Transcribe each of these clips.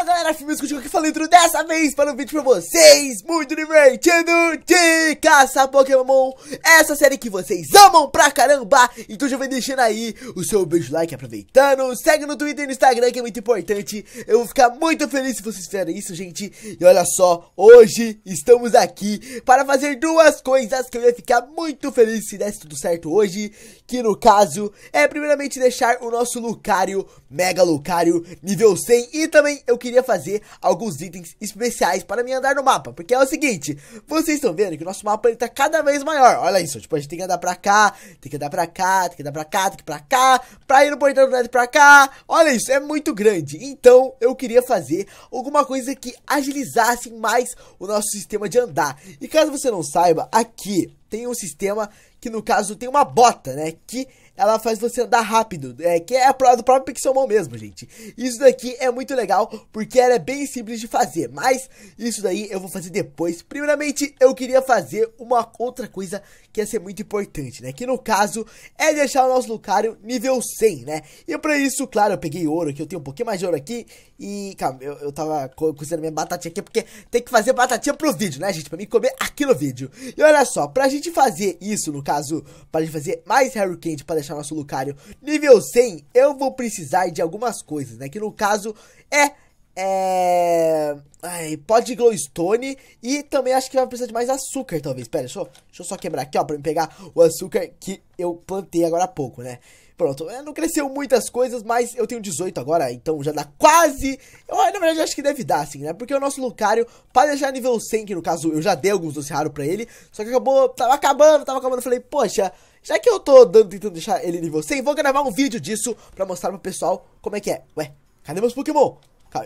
Fala galera, filmes contigo que falei tudo dessa vez para um vídeo pra vocês Muito divertido de caça Pokémon Essa série que vocês amam pra caramba Então já vai deixando aí o seu beijo like aproveitando Segue no Twitter e no Instagram que é muito importante Eu vou ficar muito feliz se vocês fizerem isso, gente E olha só, hoje estamos aqui para fazer duas coisas que eu ia ficar muito feliz se desse tudo certo hoje Que no caso é primeiramente deixar o nosso Lucario, Mega Lucario nível 100 E também eu queria queria fazer alguns itens especiais para me andar no mapa. Porque é o seguinte, vocês estão vendo que o nosso mapa ele tá cada vez maior. Olha isso, tipo, a gente tem que andar pra cá, tem que andar pra cá, tem que andar pra cá, tem que ir pra cá, pra ir no portão do Neto pra cá. Olha isso, é muito grande. Então, eu queria fazer alguma coisa que agilizasse mais o nosso sistema de andar. E caso você não saiba, aqui tem um sistema que no caso tem uma bota, né? Que ela faz você andar rápido, é, que é a prova do próprio Pixelmon mesmo, gente. Isso daqui é muito legal, porque ela é bem simples de fazer, mas isso daí eu vou fazer depois. Primeiramente, eu queria fazer uma outra coisa que ia ser muito importante, né? Que no caso, é deixar o nosso Lucario nível 100, né? E pra isso, claro, eu peguei ouro aqui, eu tenho um pouquinho mais de ouro aqui, e, calma, eu, eu tava co cozinhando minha batatinha aqui, porque tem que fazer batatinha pro vídeo, né, gente? Pra mim comer aqui no vídeo. E olha só, pra gente fazer isso, no caso, pra gente fazer mais Harry Candy pra deixar achar nosso Lucario nível 100, eu vou precisar de algumas coisas, né? Que no caso é... É... Ai, pode glowstone e também acho que vai precisar de mais açúcar, talvez. Pera, deixa eu, deixa eu só quebrar aqui, ó, pra me pegar o açúcar que eu plantei agora há pouco, né? Pronto, é, não cresceu muitas coisas, mas eu tenho 18 agora, então já dá quase... Eu, na verdade, acho que deve dar, assim, né? Porque o nosso Lucario, para deixar nível 100, que no caso eu já dei alguns doce raro pra ele, só que acabou... Tava acabando, tava acabando, falei, poxa... Já que eu tô dando, tentando deixar ele nível 100, vou gravar um vídeo disso pra mostrar pro pessoal como é que é. Ué, cadê meus Pokémon?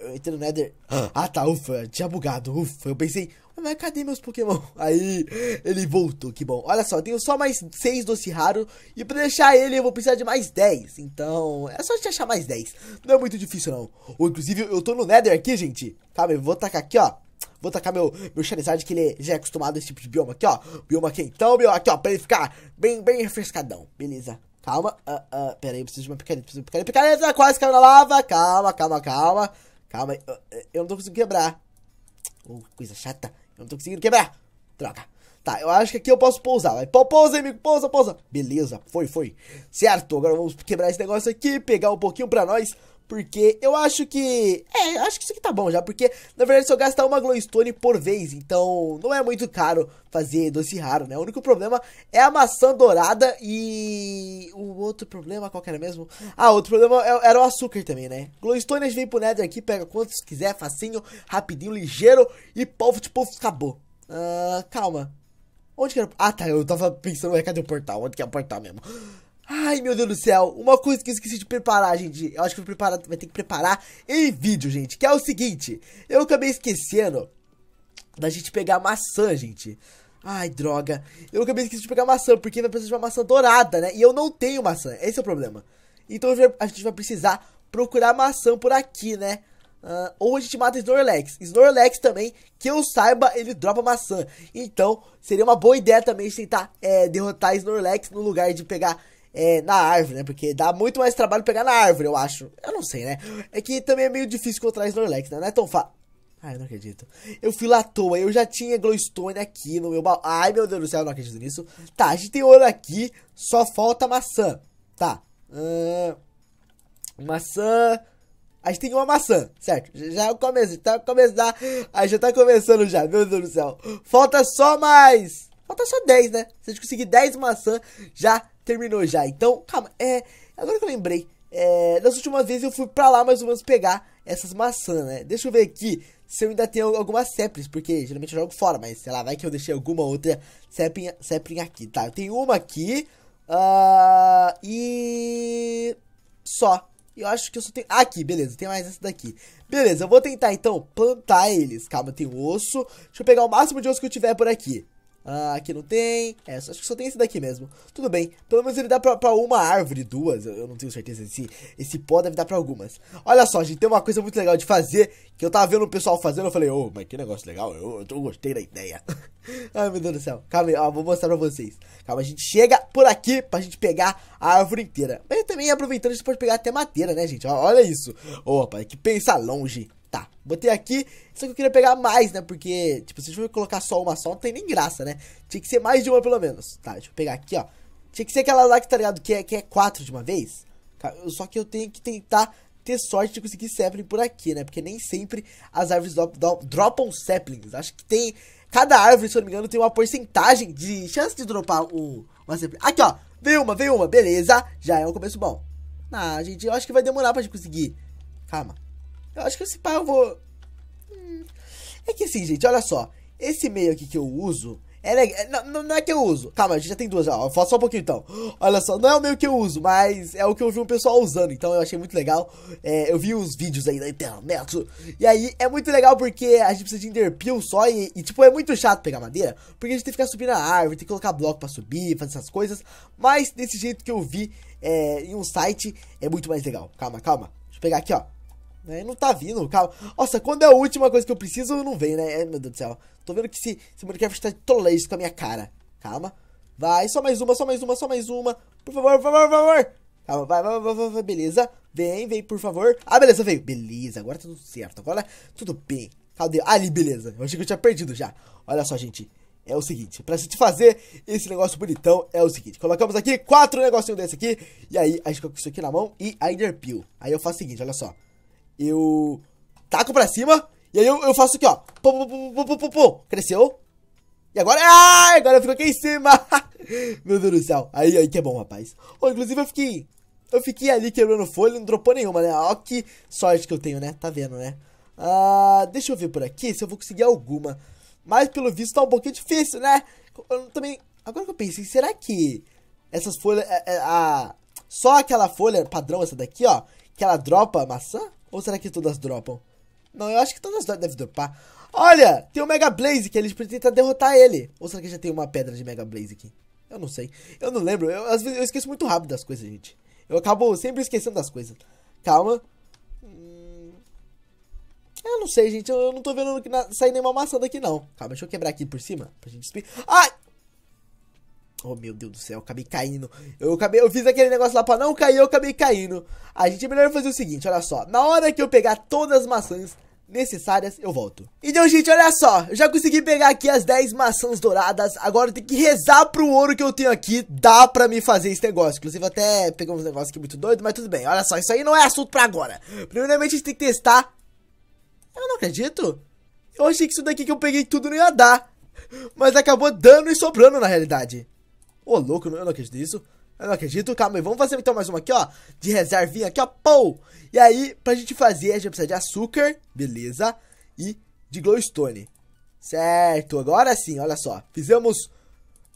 Eu entrei no Nether. Ah, tá, ufa, tinha bugado, ufa. Eu pensei, mas cadê meus Pokémon? Aí, ele voltou, que bom. Olha só, tenho só mais 6 doce raro. E pra deixar ele, eu vou precisar de mais 10. Então, é só te achar mais 10. Não é muito difícil, não. Ou, inclusive, eu tô no Nether aqui, gente. Calma, eu vou tacar aqui, ó. Vou tacar meu, meu Charizard, que ele já é acostumado a esse tipo de bioma aqui, ó. Bioma quentão, bioma aqui, ó, pra ele ficar bem, bem refrescadão. Beleza. Calma. Uh, uh, pera aí, eu preciso de uma picareta. Preciso de uma picareta. Picareta, quase caiu na lava. Calma, calma, calma. Calma aí. Uh, eu não tô conseguindo quebrar. Oh, coisa chata. Eu não tô conseguindo quebrar. Droga. Tá, eu acho que aqui eu posso pousar. Vai, pousa, amigo, pousa, pousa. Beleza, foi, foi. Certo, agora vamos quebrar esse negócio aqui, pegar um pouquinho pra nós. Porque eu acho que. É, acho que isso aqui tá bom já. Porque, na verdade, se eu gastar uma glowstone por vez, então não é muito caro fazer doce raro, né? O único problema é a maçã dourada e. O outro problema, qual que era mesmo? Ah, outro problema é, era o açúcar também, né? Glowstone a gente vem pro Nether aqui, pega quantos quiser, facinho, rapidinho, ligeiro e povo de povo acabou. Ah, calma. Onde que era. Ah, tá, eu tava pensando, é, cadê o portal? Onde que é o portal mesmo? Ai, meu Deus do céu, uma coisa que eu esqueci de preparar, gente. Eu acho que vou preparar, vai ter que preparar em vídeo, gente. Que é o seguinte, eu acabei esquecendo da gente pegar maçã, gente. Ai, droga. Eu acabei esquecendo de pegar maçã, porque vai precisar de uma maçã dourada, né? E eu não tenho maçã, esse é o problema. Então a gente vai precisar procurar maçã por aqui, né? Uh, ou a gente mata Snorlax. Snorlax também, que eu saiba, ele dropa maçã. Então, seria uma boa ideia também de tentar é, derrotar Snorlax no lugar de pegar é, na árvore, né? Porque dá muito mais trabalho pegar na árvore, eu acho. Eu não sei, né? É que também é meio difícil encontrar Snorlax, né? Não é tão fácil. Ai, eu não acredito. Eu fui lá à toa, eu já tinha Glowstone aqui no meu baú. Ai, meu Deus do céu, eu não acredito nisso. Tá, a gente tem ouro aqui, só falta maçã. Tá. maçã. A gente tem uma maçã, certo? Já é o começo, tá começando. Aí já tá começando já, meu Deus do céu. Falta só mais... Falta só 10, né? Se a gente conseguir 10 maçã, já terminou já. Então, calma, é. Agora que eu lembrei. É, das últimas vezes eu fui pra lá mais ou menos pegar essas maçãs, né? Deixa eu ver aqui se eu ainda tenho alguma Zeppelin, porque geralmente eu jogo fora, mas sei lá, vai que eu deixei alguma outra Zeppelin aqui, tá? Eu tenho uma aqui, uh, e só. Eu acho que eu só tenho... Ah, aqui, beleza, tem mais essa daqui. Beleza, eu vou tentar então plantar eles. Calma, tem osso. Deixa eu pegar o máximo de osso que eu tiver por aqui. Ah, aqui não tem. É, acho que só tem esse daqui mesmo. Tudo bem. Pelo menos ele dá pra, pra uma árvore, duas. Eu, eu não tenho certeza. se esse pó deve dar pra algumas. Olha só, gente. Tem uma coisa muito legal de fazer. Que eu tava vendo o pessoal fazendo. Eu falei, ô, oh, mas que negócio legal. Eu, eu gostei da ideia. Ai, meu Deus do céu. Calma aí, ó. Vou mostrar pra vocês. Calma, a gente chega por aqui pra gente pegar a árvore inteira. Mas também, aproveitando, a gente pode pegar até madeira, né, gente? Ó, olha isso. Ô, rapaz, que pensa longe. Tá, botei aqui, só que eu queria pegar mais, né? Porque, tipo, se eu for colocar só uma só, não tem nem graça, né? Tinha que ser mais de uma pelo menos. Tá, deixa eu pegar aqui, ó. Tinha que ser aquela lá que tá ligado, que é, que é quatro de uma vez. Só que eu tenho que tentar ter sorte de conseguir sapling por aqui, né? Porque nem sempre as árvores do, do, dropam saplings. Acho que tem. Cada árvore, se eu não me engano, tem uma porcentagem de chance de dropar um, uma sapling. Aqui, ó. Veio uma, veio uma. Beleza. Já é um começo bom. Ah, gente, eu acho que vai demorar pra gente conseguir. Calma. Eu acho que esse pá eu vou. Hum. É que assim, gente, olha só. Esse meio aqui que eu uso. É legal. É, não, não, é que eu uso. Calma, a gente já tem duas já. Ó. Fala só um pouquinho então. Olha só, não é o meio que eu uso, mas é o que eu vi um pessoal usando. Então eu achei muito legal. É, eu vi uns vídeos aí na internet. E aí é muito legal porque a gente precisa de enderpeel só. E, e, tipo, é muito chato pegar madeira. Porque a gente tem que ficar subindo a árvore, tem que colocar bloco pra subir, fazer essas coisas. Mas desse jeito que eu vi é, em um site é muito mais legal. Calma, calma. Deixa eu pegar aqui, ó. Né? Não tá vindo, calma. Nossa, quando é a última coisa que eu preciso, não vem, né? Ai, meu Deus do céu. Tô vendo que esse, esse Minecraft tá isso com a minha cara. Calma. Vai, só mais uma, só mais uma, só mais uma. Por favor, por favor, por favor. Calma, vai, vai, vai, vai, beleza. Vem, vem, por favor. Ah, beleza, veio. Beleza, agora tá tudo certo. Agora tudo bem. Cadê? Ali, beleza. Eu achei que eu tinha perdido já. Olha só, gente é o seguinte, pra gente fazer esse negócio bonitão é o seguinte, colocamos aqui quatro negocinhos desse aqui, e aí a gente coloca isso aqui na mão e a Ender Peel. Aí eu faço o seguinte, olha só, eu taco pra cima. E aí eu, eu faço aqui, ó. Pum, pum, pum, pum, pum, pum. Cresceu. E agora. Ah, agora eu fico aqui em cima. Meu Deus do céu. Aí, aí que é bom, rapaz. Oh, inclusive eu fiquei. Eu fiquei ali quebrando folha não dropou nenhuma, né? Ó, que sorte que eu tenho, né? Tá vendo, né? Ah, deixa eu ver por aqui se eu vou conseguir alguma. Mas pelo visto tá um pouquinho difícil, né? Eu também. Agora que eu pensei, será que essas folhas. a, é, é, a, só aquela folha padrão, essa daqui, ó. Que ela dropa maçã? Ou será que todas dropam? Não, eu acho que todas devem dropar. Olha, tem o Mega Blaze que eles pretendem derrotar ele. Ou será que já tem uma pedra de Mega Blaze aqui? Eu não sei. Eu não lembro. Eu, às vezes eu esqueço muito rápido das coisas, gente. Eu acabo sempre esquecendo das coisas. Calma. Hum... Eu não sei, gente. Eu, eu não tô vendo na... sair nenhuma maçã daqui, não. Calma, deixa eu quebrar aqui por cima. Pra gente... Ah! Oh meu Deus do céu, eu acabei caindo. Eu acabei, eu fiz aquele negócio lá pra não cair, eu acabei caindo. A gente é melhor fazer o seguinte, olha só. Na hora que eu pegar todas as maçãs necessárias, eu volto. Então, gente, olha só. Eu já consegui pegar aqui as 10 maçãs douradas. Agora eu tenho que rezar pro ouro que eu tenho aqui. Dá pra me fazer esse negócio. Inclusive, até peguei uns negócios aqui muito doido, mas tudo bem. Olha só, isso aí não é assunto pra agora. Primeiramente, a gente tem que testar. Eu não acredito. Eu achei que isso daqui que eu peguei tudo não ia dar. Mas acabou dando e sobrando, na realidade. Ô, louco, eu não acredito nisso. Eu não acredito. Calma aí, vamos fazer então mais uma aqui, ó. De reservinha aqui, ó. Pou! E aí, pra gente fazer, a gente precisa de açúcar, beleza? E de glowstone. Certo, agora sim, olha só. Fizemos...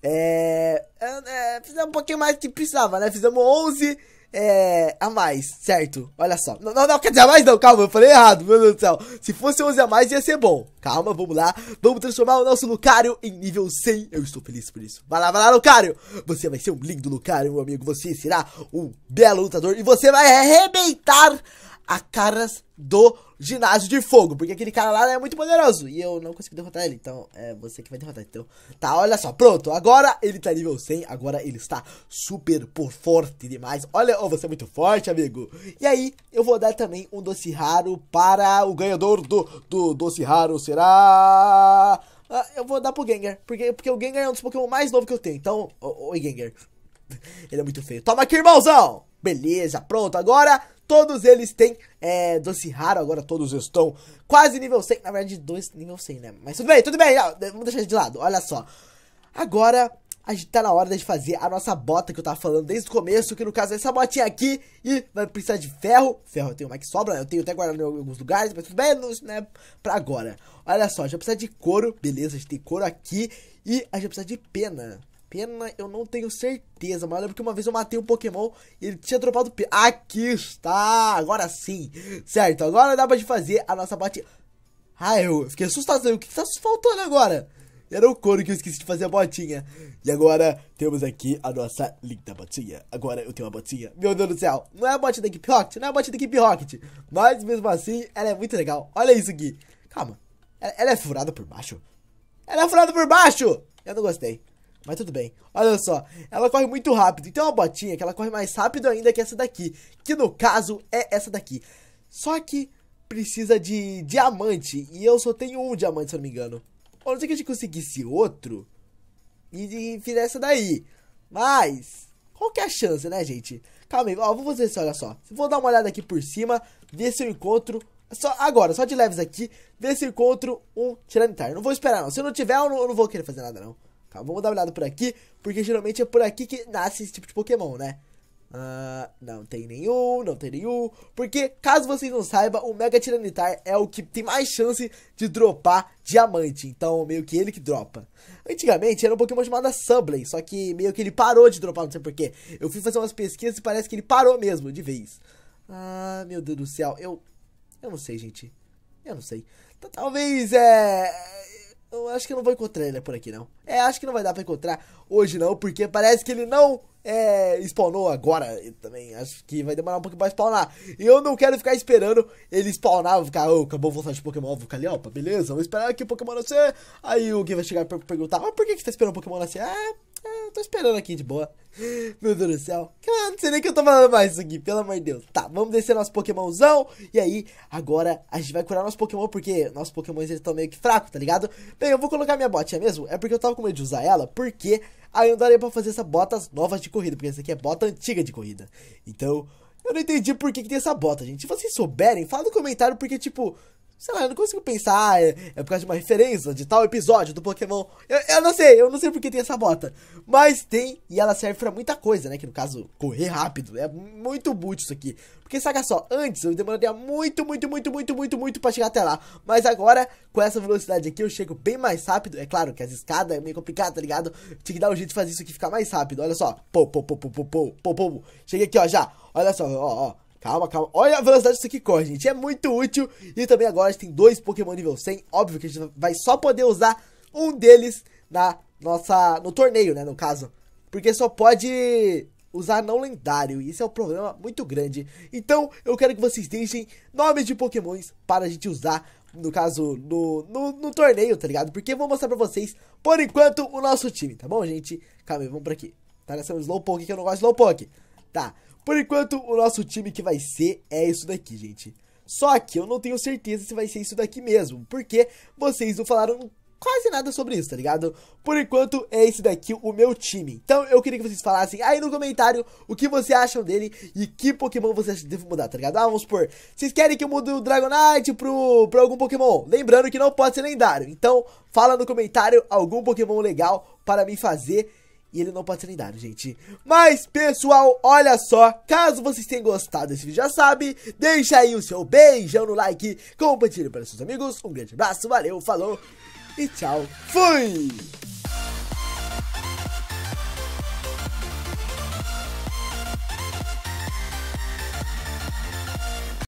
É, é, é fizemos um pouquinho mais do que precisava, né? Fizemos 11 é, a mais, certo? Olha só. Não, não, não, quer dizer a mais não, calma, eu falei errado, meu Deus do céu. Se fosse 11 a mais ia ser bom. Calma, vamos lá. Vamos transformar o nosso Lucario em nível 100. Eu estou feliz por isso. Vai lá, vai lá, Lucario. Você vai ser um lindo Lucario, meu amigo. Você será um belo lutador e você vai arrebentar a caras do ginásio de fogo, porque aquele cara lá é muito poderoso e eu não consigo derrotar ele, então é você que vai derrotar, então. Tá, olha só, pronto, agora ele tá nível 100, agora ele está super por forte demais. Olha, oh, você é muito forte, amigo. E aí, eu vou dar também um doce raro para o ganhador do, do doce raro será ah, eu vou dar pro Gengar, porque, porque o Gengar é um dos Pokémon mais novos que eu tenho. Então, oi Gengar. Ele é muito feio. Toma aqui, irmãozão! Beleza, pronto. Agora Todos eles têm é, doce raro, agora todos estão quase nível 100. Na verdade, dois nível 100, né? Mas tudo bem, tudo bem, vamos deixar de lado, olha só. Agora, a gente tá na hora de fazer a nossa bota que eu tava falando desde o começo, que no caso é essa botinha aqui, e vai precisar de ferro. Ferro eu tenho mais que sobra, eu tenho até guardado em alguns lugares, mas tudo bem, né, pra agora. Olha só, a gente vai precisar de couro, beleza, a gente tem couro aqui, e a gente vai precisar de pena pena, eu não tenho certeza, mas eu lembro que uma vez eu matei um Pokémon e ele tinha dropado pena. Aqui está! Agora sim! Certo, agora dá pra gente fazer a nossa botinha. Ah, eu fiquei assustado, o que, está faltando agora? Era o couro que eu esqueci de fazer a botinha. E agora temos aqui a nossa linda botinha. Agora eu tenho uma botinha. Meu Deus do céu. Não é a botinha da Equipe Rocket, não é a botinha da Equipe Rocket. Mas mesmo assim, ela é muito legal. Olha isso aqui. Calma. ela é furada por baixo? Ela é furada por baixo! Eu não gostei. Mas tudo bem. Olha só, ela corre muito rápido. Então é uma botinha que ela corre mais rápido ainda que essa daqui. Que no caso é essa daqui. Só que precisa de diamante. E eu só tenho um diamante, se eu não me engano. A não ser que a gente conseguisse outro. E, e fizesse daí. Mas. Qual que é a chance, né, gente? Calma aí, ó, vou fazer isso, olha só. Vou dar uma olhada aqui por cima, ver se eu encontro só agora, só de leves aqui, ver se encontro um tiranitar. Não vou esperar, não. Se não tiver, eu não, eu não, vou querer fazer nada, não. Tá, vamos dar uma olhada por aqui, porque geralmente é por aqui que nasce esse tipo de Pokémon, né? Uh, não tem nenhum, não tem nenhum. Porque, caso vocês não saibam, o Mega Tiranitar é o que tem mais chance de dropar diamante. Então, meio que ele que dropa. Antigamente era um Pokémon chamado Subblay, só que meio que ele parou de dropar, não sei porquê. Eu fui fazer umas pesquisas e parece que ele parou mesmo, de vez. Ah, meu Deus do céu, eu. Eu não sei, gente. Eu não sei. Talvez é eu acho que eu não vou encontrar ele por aqui, não. É, acho que não vai dar pra encontrar hoje, não, porque parece que ele não é, spawnou agora. também acho que vai demorar um pouco pra spawnar. E eu não quero ficar esperando ele spawnar. Vou ficar, oh, acabou a de Pokémon, vou ficar ali, opa, beleza, vou esperar que o Pokémon nascer. Aí o Gui vai chegar pra perguntar, mas por que, que você tá esperando o Pokémon nascer? Ah, eu é, tô esperando aqui de boa. Meu Deus do céu. Eu não sei nem que eu tô falando mais isso aqui, pelo amor de Deus. Tá, vamos descer nosso Pokémonzão. E aí, agora a gente vai curar nosso Pokémon, porque nossos Pokémons eles estão meio que fracos, tá ligado? Bem, eu vou colocar minha botinha mesmo. É porque eu tava com medo de usar ela, porque aí eu daria pra fazer essas botas novas de corrida, porque essa aqui é bota antiga de corrida. Então, eu não entendi por que, que tem essa bota, gente. Se vocês souberem, fala no comentário, porque, tipo, sei lá, eu não consigo pensar, é, é, por causa de uma referência de tal episódio do Pokémon. Eu, eu, não sei, eu não sei porque tem essa bota. Mas tem, e ela serve para muita coisa, né? Que no caso, correr rápido. É muito boot isso aqui. Porque saca só, antes eu demoraria muito, muito, muito, muito, muito, muito pra chegar até lá. Mas agora, com essa velocidade aqui, eu chego bem mais rápido. É claro que as escadas é meio complicado, tá ligado? Tinha que dar um jeito de fazer isso aqui ficar mais rápido. Olha só. Pou, pou, pou, pou, pou, pou, pou, pou. Cheguei aqui, ó, já. Olha só, ó, ó. Calma, calma. Olha a velocidade disso aqui corre, gente. É muito útil. E também agora a gente tem dois Pokémon nível 100. Óbvio que a gente vai só poder usar um deles na nossa... No torneio, né, no caso. Porque só pode usar não lendário. Isso é um problema muito grande. Então, eu quero que vocês deixem nomes de pokémons para a gente usar, no caso, no, no, no torneio, tá ligado? Porque eu vou mostrar pra vocês, por enquanto, o nosso time, tá bom, gente? Calma aí, vamos pra aqui. Tá nessa né? Slowpoke que eu não gosto de Slowpoke. Tá, por enquanto o nosso time que vai ser é isso daqui, gente. Só que eu não tenho certeza se vai ser isso daqui mesmo, porque vocês não falaram quase nada sobre isso, tá ligado? Por enquanto, é esse daqui o meu time. Então, eu queria que vocês falassem aí no comentário o que vocês acham dele e que Pokémon vocês acham que devo mudar, tá ligado? Ah, vamos supor, vocês querem que eu mude o Dragonite pro, pro algum Pokémon? Lembrando que não pode ser lendário. Então, fala no comentário algum Pokémon legal para mim fazer e ele não pode ser lendário, gente. Mas, pessoal, olha só. Caso vocês tenham gostado desse vídeo, já sabe, deixa aí o seu beijão no like, compartilhe para seus amigos. Um grande abraço, valeu, falou e tchau. Fui!